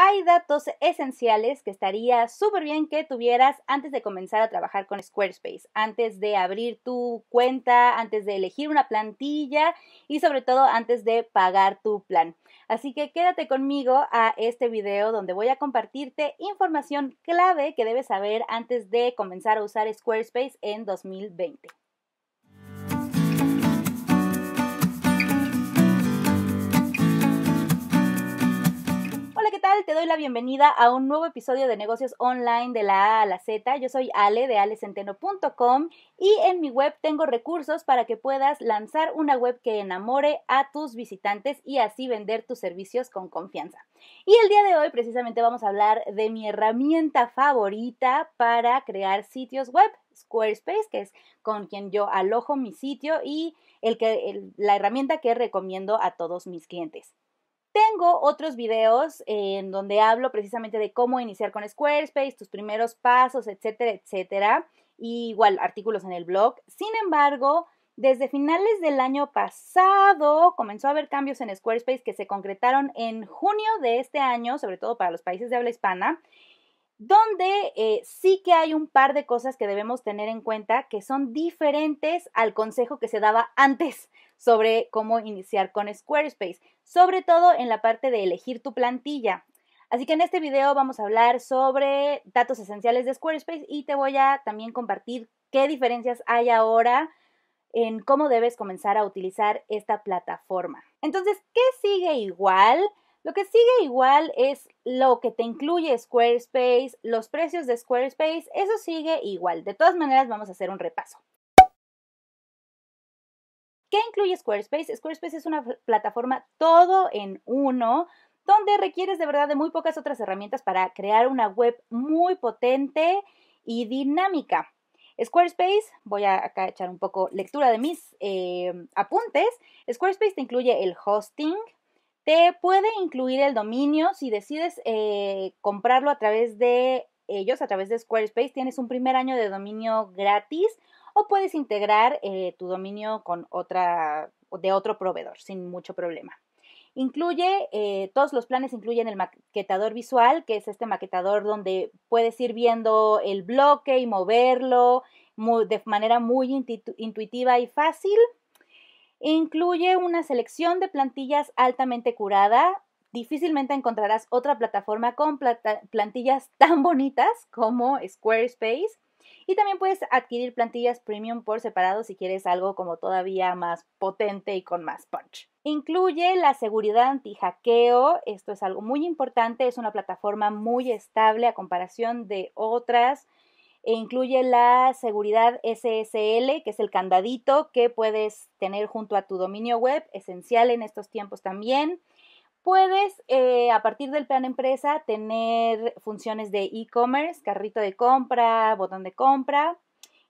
hay datos esenciales que estaría súper bien que tuvieras antes de comenzar a trabajar con Squarespace, antes de abrir tu cuenta, antes de elegir una plantilla y sobre todo antes de pagar tu plan. Así que quédate conmigo a este video donde voy a compartirte información clave que debes saber antes de comenzar a usar Squarespace en 2020. ¿qué tal? Te doy la bienvenida a un nuevo episodio de negocios online de la A a la Z. Yo soy Ale de alecenteno.com y en mi web tengo recursos para que puedas lanzar una web que enamore a tus visitantes y así vender tus servicios con confianza. Y el día de hoy precisamente vamos a hablar de mi herramienta favorita para crear sitios web, Squarespace, que es con quien yo alojo mi sitio y el que, la herramienta que recomiendo a todos mis clientes. Tengo otros videos en donde hablo precisamente de cómo iniciar con Squarespace, tus primeros pasos, etcétera, etcétera. Y igual artículos en el blog. Sin embargo, desde finales del año pasado comenzó a haber cambios en Squarespace que se concretaron en junio de este año, sobre todo para los países de habla hispana donde eh, sí que hay un par de cosas que debemos tener en cuenta que son diferentes al consejo que se daba antes sobre cómo iniciar con Squarespace, sobre todo en la parte de elegir tu plantilla. Así que en este video vamos a hablar sobre datos esenciales de Squarespace y te voy a también compartir qué diferencias hay ahora en cómo debes comenzar a utilizar esta plataforma. Entonces, ¿qué sigue igual? Lo que sigue igual es lo que te incluye Squarespace, los precios de Squarespace, eso sigue igual. De todas maneras vamos a hacer un repaso. ¿Qué incluye Squarespace? Squarespace es una plataforma todo en uno donde requieres de verdad de muy pocas otras herramientas para crear una web muy potente y dinámica. Squarespace, voy a acá echar un poco lectura de mis eh, apuntes. Squarespace te incluye el hosting, te puede incluir el dominio si decides eh, comprarlo a través de ellos, a través de Squarespace. Tienes un primer año de dominio gratis o puedes integrar eh, tu dominio con otra, de otro proveedor sin mucho problema. Incluye, eh, todos los planes incluyen el maquetador visual, que es este maquetador donde puedes ir viendo el bloque y moverlo de manera muy intuitiva y fácil. Incluye una selección de plantillas altamente curada. Difícilmente encontrarás otra plataforma con plantillas tan bonitas como Squarespace. Y también puedes adquirir plantillas premium por separado si quieres algo como todavía más potente y con más punch. Incluye la seguridad anti-hackeo, esto es algo muy importante, es una plataforma muy estable a comparación de otras e incluye la seguridad SSL, que es el candadito que puedes tener junto a tu dominio web, esencial en estos tiempos también. Puedes, eh, a partir del plan empresa, tener funciones de e-commerce, carrito de compra, botón de compra.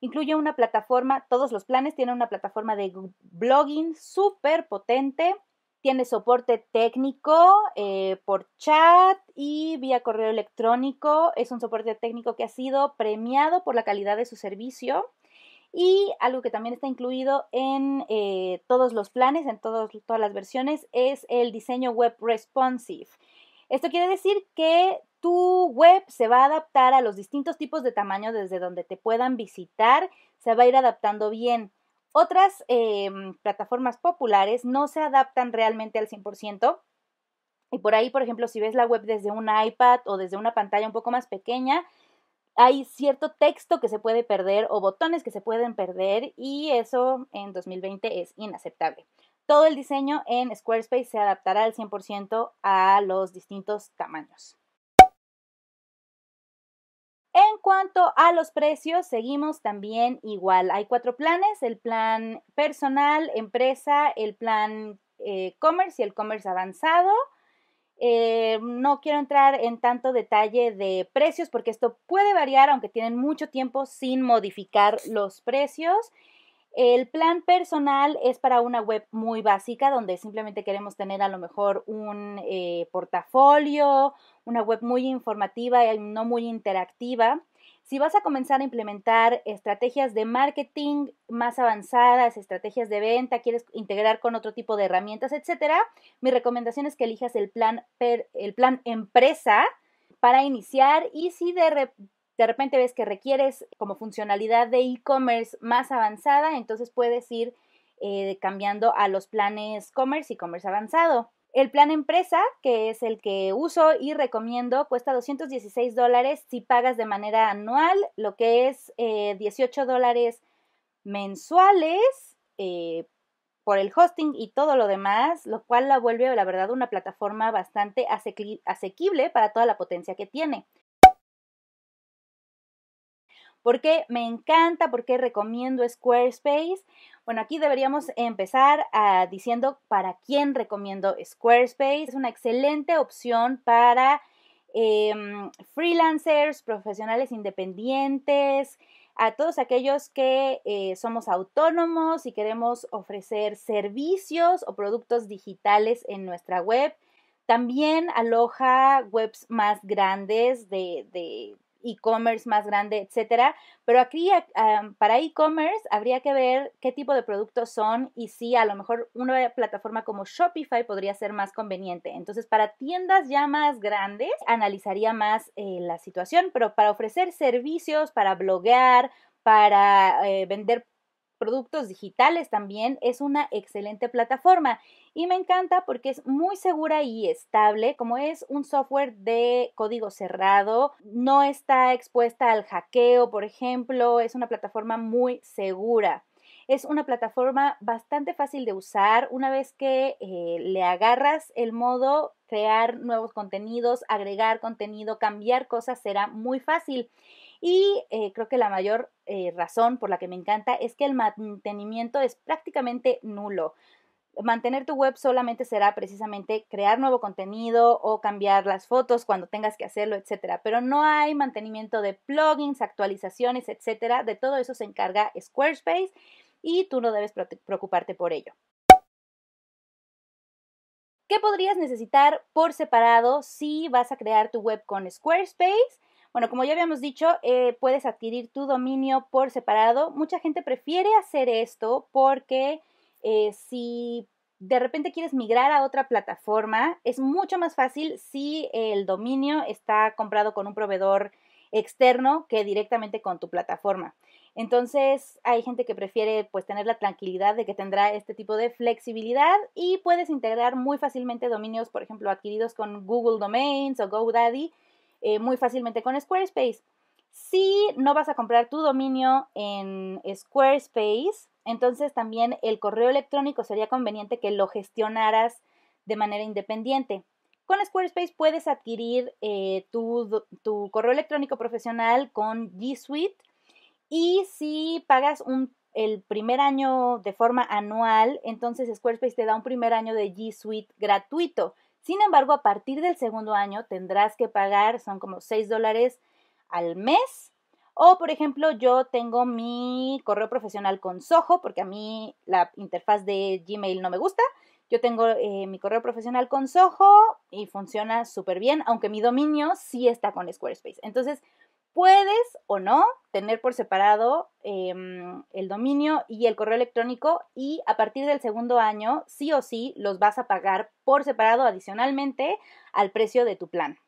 Incluye una plataforma, todos los planes tienen una plataforma de blogging súper potente tiene soporte técnico eh, por chat y vía correo electrónico. Es un soporte técnico que ha sido premiado por la calidad de su servicio. Y algo que también está incluido en eh, todos los planes, en todas las versiones, es el diseño web responsive. Esto quiere decir que tu web se va a adaptar a los distintos tipos de tamaño desde donde te puedan visitar, se va a ir adaptando bien. Otras em, plataformas populares no se adaptan realmente al 100%. Y por ahí, por ejemplo, si ves la web desde un iPad o desde una pantalla un poco más pequeña, hay cierto texto que se puede perder o botones que se pueden perder y eso en 2020 es inaceptable. Todo el diseño en Squarespace se adaptará al 100% a los distintos tamaños. En cuanto a los precios, seguimos también igual. Hay cuatro planes, el plan personal, empresa, el plan e commerce y el commerce avanzado. Eh, no quiero entrar en tanto detalle de precios porque esto puede variar, aunque tienen mucho tiempo sin modificar los precios. El plan personal es para una web muy básica donde simplemente queremos tener a lo mejor un eh, portafolio, una web muy informativa y no muy interactiva. Si vas a comenzar a implementar estrategias de marketing más avanzadas, estrategias de venta, quieres integrar con otro tipo de herramientas, etcétera, mi recomendación es que elijas el plan, el plan empresa para iniciar y si de, repente de repente ves que requieres como funcionalidad de e-commerce más avanzada, entonces puedes ir eh, cambiando a los planes commerce y commerce avanzado. El plan empresa, que es el que uso y recomiendo, cuesta 216 dólares si pagas de manera anual, lo que es 18 eh, dólares mensuales eh, por el hosting y todo lo demás, lo cual la vuelve, la verdad, una plataforma bastante asequible para toda la potencia que tiene. ¿Por qué me encanta? ¿Por qué recomiendo Squarespace? Bueno, aquí deberíamos empezar ah, diciendo para quién recomiendo Squarespace. Es una excelente opción para em, freelancers, profesionales independientes, a todos aquellos que eh, somos autónomos y queremos ofrecer servicios o productos digitales en nuestra web. También aloja webs más grandes de e-commerce más grande, etcétera. Pero aquí ah, ah, para e-commerce habría que ver qué tipo de productos son y si a lo mejor una plataforma como Shopify podría ser más conveniente. Entonces, para tiendas ya más grandes, analizaría más eh, la situación, pero para ofrecer servicios, para bloguear, para eh, vender productos digitales también es una excelente plataforma y me encanta porque es muy segura y estable, como es un software de código cerrado, no está expuesta al hackeo, por ejemplo, es una plataforma muy segura. Es una plataforma bastante fácil de usar. Una vez que eh, le agarras el modo, crear nuevos contenidos, agregar contenido, cambiar cosas será muy fácil. Y eh, creo que la mayor eh, razón por la que me encanta es que el mantenimiento es prácticamente nulo. Mantener tu web solamente será precisamente crear nuevo contenido o cambiar las fotos cuando tengas que hacerlo, etcétera. Pero no hay mantenimiento de plugins, actualizaciones, etcétera. De todo eso se encarga Squarespace y tú no debes preocuparte por ello. ¿Qué podrías necesitar por separado si vas a crear tu web con Squarespace? Bueno, como ya habíamos dicho, eh, puedes adquirir tu dominio por separado. Mucha gente prefiere hacer esto porque eh, si de repente quieres migrar a otra plataforma, es mucho más fácil si el dominio está comprado con un proveedor externo que directamente con tu plataforma. Entonces, hay gente que prefiere pues, tener la tranquilidad de que tendrá este tipo de flexibilidad y puedes integrar muy fácilmente dominios, por ejemplo, adquiridos con Google Domains o GoDaddy eh, muy fácilmente con Squarespace. Si no vas a comprar tu dominio en Squarespace, entonces también el correo electrónico sería conveniente que lo gestionaras de manera independiente. Con Squarespace puedes adquirir eh, tu, correo electrónico profesional con G Suite y si pagas el primer año de forma anual, entonces Squarespace te da un primer año de G Suite gratuito. Sin embargo, a partir del segundo año tendrás que pagar, son como 6 dólares al mes. O, por ejemplo, yo tengo mi correo profesional con Soho, porque a mí la interfaz de Gmail no me gusta. Yo tengo eh, mi correo profesional con Soho y funciona súper bien, aunque mi dominio sí está con Squarespace. Entonces, Puedes o no tener por separado em, el dominio y el correo electrónico y a partir del segundo año sí o sí los vas a pagar por separado adicionalmente al precio de tu plan.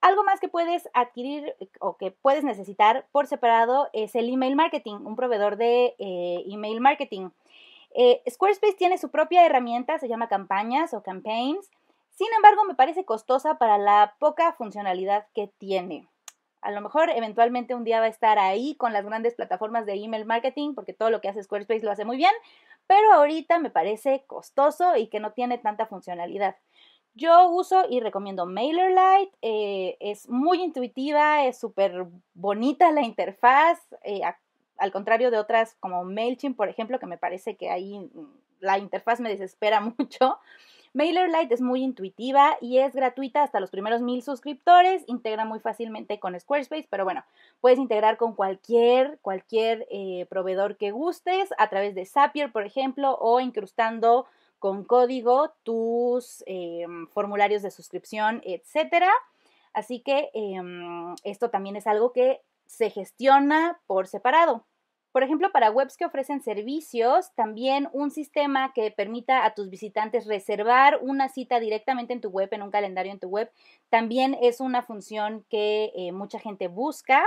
Algo más que puedes adquirir eh, o que puedes necesitar por separado es el email marketing, un proveedor de eh, email marketing. Eh, Squarespace tiene su propia herramienta, se llama campañas o campaigns. Sin embargo, me parece costosa para la poca funcionalidad que tiene. A lo mejor eventualmente un día va a estar ahí con las grandes plataformas de email marketing, porque todo lo que hace Squarespace lo hace muy bien, pero ahorita me parece costoso y que no tiene tanta funcionalidad. Yo uso y recomiendo MailerLite, eh, es muy intuitiva, es súper bonita la interfaz, eh, al contrario de otras como MailChimp, por ejemplo, que me parece que ahí mm, la interfaz me desespera mucho. MailerLite es muy intuitiva y es gratuita hasta los primeros mil suscriptores, integra muy fácilmente con Squarespace, pero bueno, puedes integrar con cualquier, cualquier eh, proveedor que gustes, a través de Zapier, por ejemplo, o incrustando con código tus em, formularios de suscripción, etcétera. Así que em, esto también es algo que se gestiona por separado. Por ejemplo, para webs que ofrecen servicios, también un sistema que permita a tus visitantes reservar una cita directamente en tu web, en un calendario en tu web, también es una función que eh, mucha gente busca.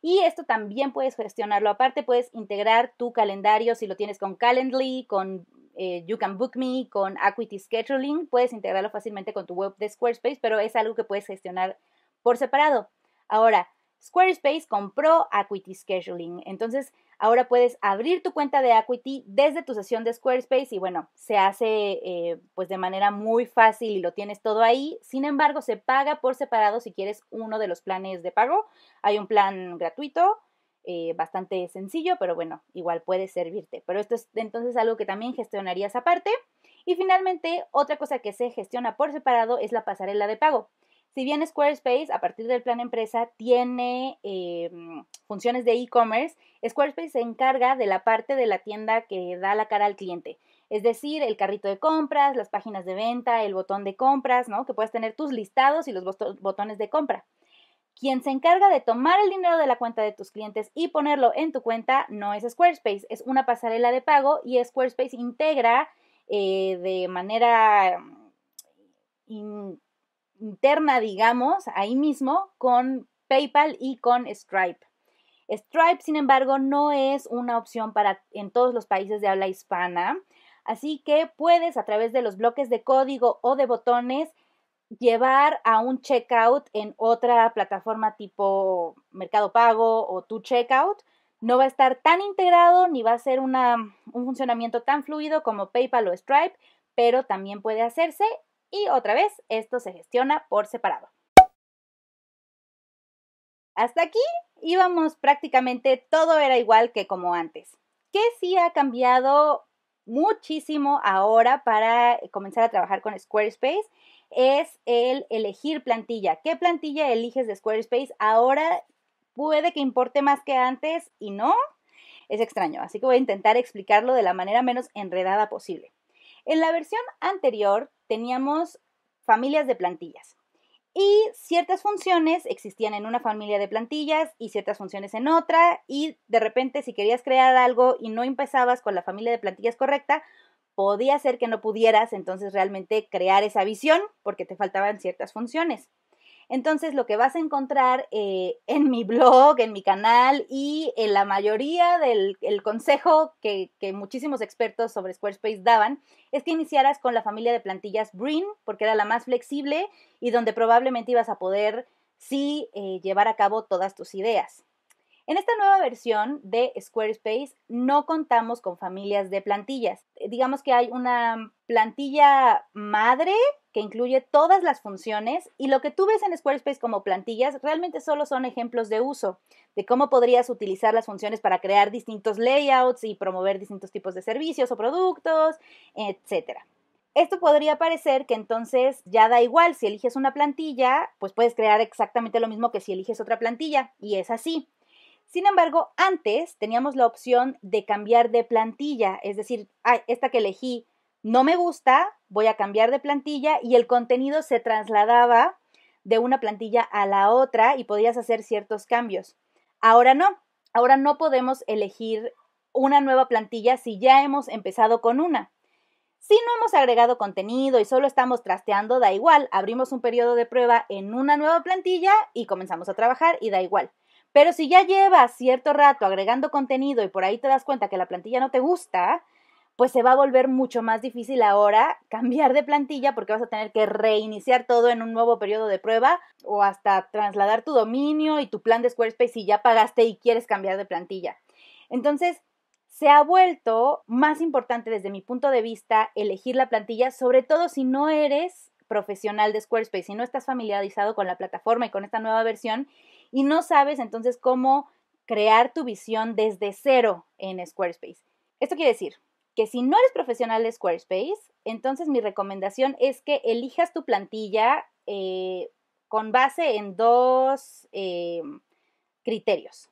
Y esto también puedes gestionarlo aparte, puedes integrar tu calendario si lo tienes con Calendly, con eh, You Can Book Me, con Acuity Scheduling, puedes integrarlo fácilmente con tu web de Squarespace, pero es algo que puedes gestionar por separado. Ahora, Squarespace compró Acuity Scheduling. Entonces, ahora puedes abrir tu cuenta de Acuity desde tu sesión de Squarespace y bueno, se hace eh, pues de manera muy fácil y lo tienes todo ahí. Sin embargo, se paga por separado si quieres uno de los planes de pago. Hay un plan gratuito. Eh, bastante sencillo, pero bueno, igual puede servirte. Pero esto es entonces algo que también gestionarías aparte. Y finalmente, otra cosa que se gestiona por separado es la pasarela de pago. Si bien Squarespace, a partir del plan empresa, tiene em, funciones de e-commerce, Squarespace se encarga de la parte de la tienda que da la cara al cliente. Es decir, el carrito de compras, las páginas de venta, el botón de compras, ¿no? Que puedes tener tus listados y los botones de compra. Quien se encarga de tomar el dinero de la cuenta de tus clientes y ponerlo en tu cuenta no es Squarespace, es una pasarela de pago y Squarespace integra eh, de manera mm, interna, digamos, ahí mismo con PayPal y con Stripe. Stripe, sin embargo, no es una opción para en todos los países de habla hispana, así que puedes a través de los bloques de código o de botones llevar a un checkout en otra plataforma tipo Mercado Pago o tu checkout. No va a estar tan integrado ni va a ser un funcionamiento tan fluido como PayPal o Stripe, pero también puede hacerse y otra vez esto se gestiona por separado. Hasta aquí íbamos prácticamente todo era igual que como antes. ¿Qué sí ha cambiado muchísimo ahora para comenzar a trabajar con Squarespace? Es el elegir plantilla. ¿Qué plantilla eliges de Squarespace? Ahora puede que importe más que antes y no. Es extraño, así que voy a intentar explicarlo de la manera menos enredada posible. En la versión anterior teníamos familias de plantillas. Y ciertas funciones existían en una familia de plantillas y ciertas funciones en otra. Y de repente, si querías crear algo y no empezabas con la familia de plantillas correcta, podía ser que no pudieras entonces realmente crear esa visión porque te faltaban ciertas funciones. Entonces lo que vas a encontrar eh, en mi blog, en mi canal y en la mayoría del consejo que, muchísimos expertos sobre Squarespace daban es que iniciaras con la familia de plantillas Brin porque era la más flexible y donde probablemente ibas a poder sí eh, llevar a cabo todas tus ideas. En esta nueva versión de Squarespace no contamos con familias de plantillas. Eh, digamos que hay una plantilla madre que incluye todas las funciones y lo que tú ves en Squarespace como plantillas realmente solo son ejemplos de uso, de cómo podrías utilizar las funciones para crear distintos layouts y promover distintos tipos de servicios o productos, etc. Esto podría parecer que entonces ya da igual si eliges una plantilla, pues puedes crear exactamente lo mismo que si eliges otra plantilla, y es así. Sin embargo, antes teníamos la opción de cambiar de plantilla, es decir, esta que elegí no me gusta, voy a cambiar de plantilla y el contenido se trasladaba de una plantilla a la otra y podías hacer ciertos cambios. Ahora no, ahora no podemos elegir una nueva plantilla si ya hemos empezado con una. Si no hemos agregado contenido y solo estamos trasteando, da igual, abrimos un periodo de prueba en una nueva plantilla y comenzamos a trabajar y da igual. Pero si ya llevas cierto rato agregando contenido y por ahí te das cuenta que la plantilla no te gusta, pues se va a volver mucho más difícil ahora cambiar de plantilla porque vas a tener que reiniciar todo en un nuevo periodo de prueba o hasta trasladar tu dominio y tu plan de Squarespace si ya pagaste y quieres cambiar de plantilla. Entonces, se ha vuelto más importante desde mi punto de vista elegir la plantilla, sobre todo si no eres profesional de Squarespace, si no estás familiarizado con la plataforma y con esta nueva versión y no sabes entonces cómo crear tu visión desde cero en Squarespace. Esto quiere decir que si no eres profesional de Squarespace, entonces mi recomendación es que elijas tu plantilla eh, con base en dos eh, criterios.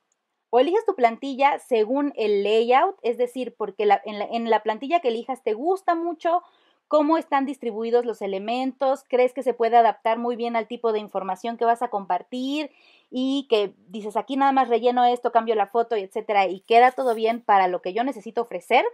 O elijas tu plantilla según el layout, es decir, porque en la plantilla que elijas te gusta mucho cómo están distribuidos los elementos, crees que se puede adaptar muy bien al tipo de información que vas a compartir y que dices aquí nada más relleno esto, cambio la foto, etcétera, y queda todo bien para lo que yo necesito ofrecer.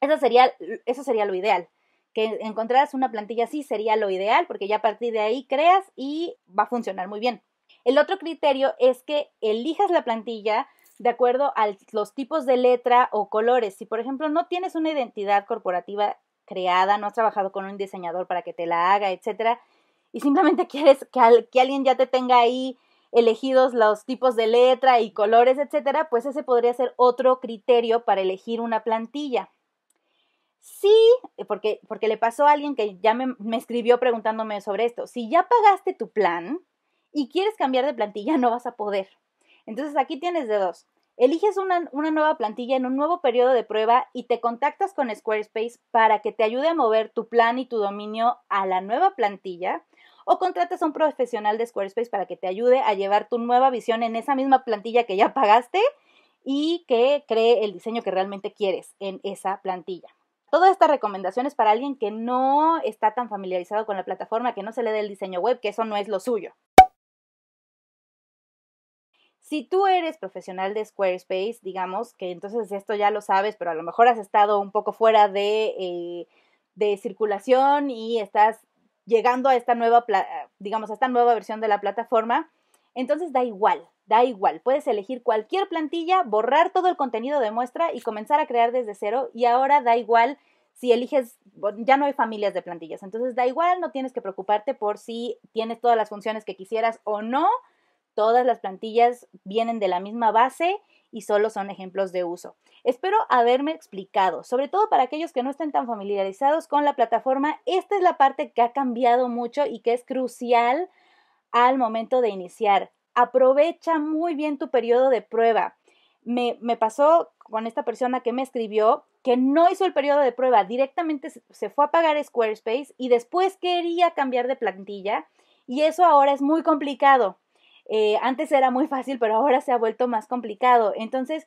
Eso sería, eso sería lo ideal. Que encontraras una plantilla así sería lo ideal, porque ya a partir de ahí creas y va a funcionar muy bien. El otro criterio es que elijas la plantilla de acuerdo a los tipos de letra o colores. Si, por ejemplo, no tienes una identidad corporativa creada, no has trabajado con un diseñador para que te la haga, etcétera, y simplemente quieres que, alguien ya te tenga ahí elegidos los tipos de letra y colores, etcétera, pues ese podría ser otro criterio para elegir una plantilla. Sí, porque, porque le pasó a alguien que ya me, me escribió preguntándome sobre esto. Si ya pagaste tu plan y quieres cambiar de plantilla, no vas a poder. Entonces aquí tienes de dos. Eliges una, nueva plantilla en un nuevo periodo de prueba y te contactas con Squarespace para que te ayude a mover tu plan y tu dominio a la nueva plantilla o contratas a un profesional de Squarespace para que te ayude a llevar tu nueva visión en esa misma plantilla que ya pagaste y que cree el diseño que realmente quieres en esa plantilla. Todas estas recomendaciones para alguien que no está tan familiarizado con la plataforma, que no se le dé el diseño web, que eso no es lo suyo. Si tú eres profesional de Squarespace, digamos que entonces esto ya lo sabes, pero a lo mejor has estado un poco fuera de, eh, circulación y estás llegando a esta nueva, digamos, a esta nueva versión de la plataforma, entonces da igual, da igual. Puedes elegir cualquier plantilla, borrar todo el contenido de muestra y comenzar a crear desde cero y ahora da igual si eliges, ya no hay familias de plantillas, entonces da igual, no tienes que preocuparte por si tienes todas las funciones que quisieras o no, Todas las plantillas vienen de la misma base y solo son ejemplos de uso. Espero haberme explicado, sobre todo para aquellos que no estén tan familiarizados con la plataforma, esta es la parte que ha cambiado mucho y que es crucial al momento de iniciar. Aprovecha muy bien tu periodo de prueba. Me, pasó con esta persona que me escribió que no hizo el periodo de prueba, directamente se fue a pagar Squarespace y después quería cambiar de plantilla y eso ahora es muy complicado. Eh, antes era muy fácil, pero ahora se ha vuelto más complicado. Entonces,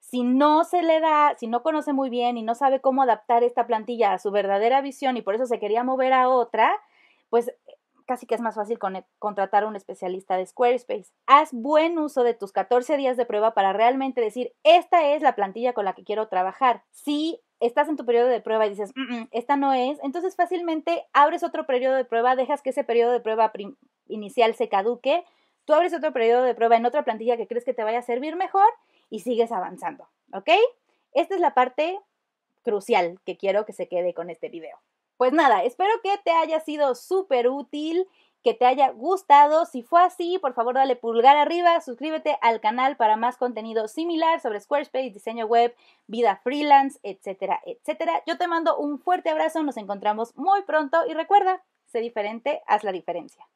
si no se le da, si no conoce muy bien y no sabe cómo adaptar esta plantilla a su verdadera visión y por eso se quería mover a otra, pues casi que es más fácil contratar a un especialista de Squarespace. Haz buen uso de tus 14 días de prueba para realmente decir, esta es la plantilla con la que quiero trabajar. Si estás en tu periodo de prueba y dices, mm, mm, esta no es, entonces fácilmente abres otro periodo de prueba, dejas que ese periodo de prueba inicial se caduque tú abres otro periodo de prueba en otra plantilla que crees que te vaya a servir mejor y sigues avanzando, ¿ok? Esta es la parte crucial que quiero que se quede con este video. Pues nada, espero que te haya sido súper útil, que te haya gustado. Si fue así, por favor dale pulgar arriba, suscríbete al canal para más contenido similar sobre Squarespace, diseño web, vida freelance, etcétera, etcétera. Yo te mando un fuerte abrazo, nos encontramos muy pronto y recuerda, sé diferente, haz la diferencia.